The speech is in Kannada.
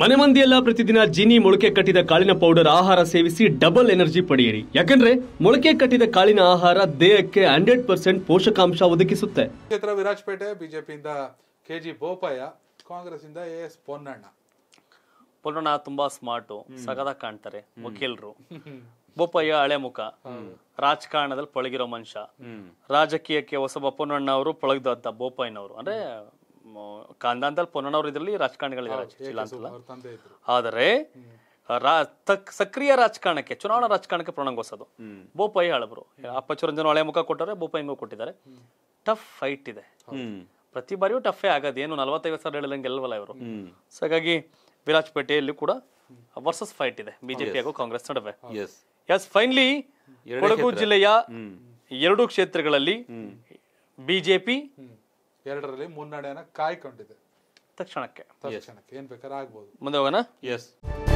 ಮನೆ ಮಂದಿಯೆಲ್ಲ ಪ್ರತಿದಿನ ಜೀನಿ ಮೊಳಕೆ ಕಟ್ಟಿದ ಕಾಳಿನ ಪೌಡರ್ ಆಹಾರ ಸೇವಿಸಿ ಡಬಲ್ ಎನರ್ಜಿ ಪಡೆಯಿರಿ ಯಾಕಂದ್ರೆ ಮೊಳಕೆ ಕಟ್ಟಿದ ಕಾಳಿನ ಆಹಾರ ದೇಹಕ್ಕೆ ಹಂಡ್ರೆಡ್ ಪರ್ಸೆಂಟ್ ಪೋಷಕಾಂಶ ಒದಗಿಸುತ್ತೆ ಕ್ಷೇತ್ರ ವಿರಾಜಪೇಟೆ ಬಿಜೆಪಿಯಿಂದ ಕೆಜಿ ಬೋಪಯ್ಯ ಕಾಂಗ್ರೆಸ್ ಇಂದ ಎ ಎಸ್ ಪೊನ್ನಣ್ಣ ಪೊನ್ನಣ್ಣ ತುಂಬಾ ಸ್ಮಾರ್ಟ್ ಸಗದ ಕಾಣ್ತಾರೆ ವಕೀಲರು ಬೋಪಯ್ಯ ಹಳೆ ಮುಖ ರಾಜಕಾರಣದಲ್ಲಿ ಪೊಳಗಿರೋ ಮನುಷ್ಯ ರಾಜಕೀಯಕ್ಕೆ ಹೊಸ ಪೊನ್ನಣ್ಣ ಅವರು ಪಳಗಿದಂತ ಬೋಪಯ್ಯನವರು ಅಂದ್ರೆ ಕಾಂದಾಂದಲ್ ಪೊನ್ನನವರು ಇದರಲ್ಲಿ ರಾಜಕಾರಣಿಗಳಿದ್ದಾರೆ ಆದರೆ ಸಕ್ರಿಯ ರಾಜಕಾರಣಕ್ಕೆ ಚುನಾವಣಾ ರಾಜಕಾರಣಕ್ಕೆ ಪ್ರಣಂಗೋಸೋದು ಬೋಪಾಯಿ ಹಳಬರು ಅಪ್ಪಚುರಂಜನ ಹಳೆ ಮುಖ ಕೊಟ್ಟರೆ ಮುಖ ಕೊಟ್ಟಿದ್ದಾರೆ ಟಫ್ ಫೈಟ್ ಇದೆ ಪ್ರತಿ ಬಾರಿಯೂ ಟಫೇ ಆಗೋದು ಏನು ನಲವತ್ತೈದು ಸಾವಿರ ಹೇಳಿದಂಗೆ ಗೆಲ್ಲವಲ್ಲ ಇವರು ಸೊ ಹಾಗಾಗಿ ವಿರಾಜಪೇಟೆಯಲ್ಲಿ ಕೂಡ ವರ್ಸಸ್ ಫೈಟ್ ಇದೆ ಬಿಜೆಪಿ ಹಾಗೂ ಕಾಂಗ್ರೆಸ್ ನಡುವೆ ಎಸ್ ಫೈನಲಿ ಕೊಡಗು ಜಿಲ್ಲೆಯ ಎರಡು ಕ್ಷೇತ್ರಗಳಲ್ಲಿ ಬಿಜೆಪಿ ಎರಡರಲ್ಲಿ ಮುನ್ನಡೆಯನ್ನ ಕಾಯ್ಕೊಂಡಿದೆ ತಕ್ಷಣಕ್ಕೆ ತಕ್ಷಣಕ್ಕೆ ಏನ್ ಬೇಕಾದ್ರೆ ಆಗ್ಬೋದು ಮುಂದೆ ಹೋಗೋಣ ಎಸ್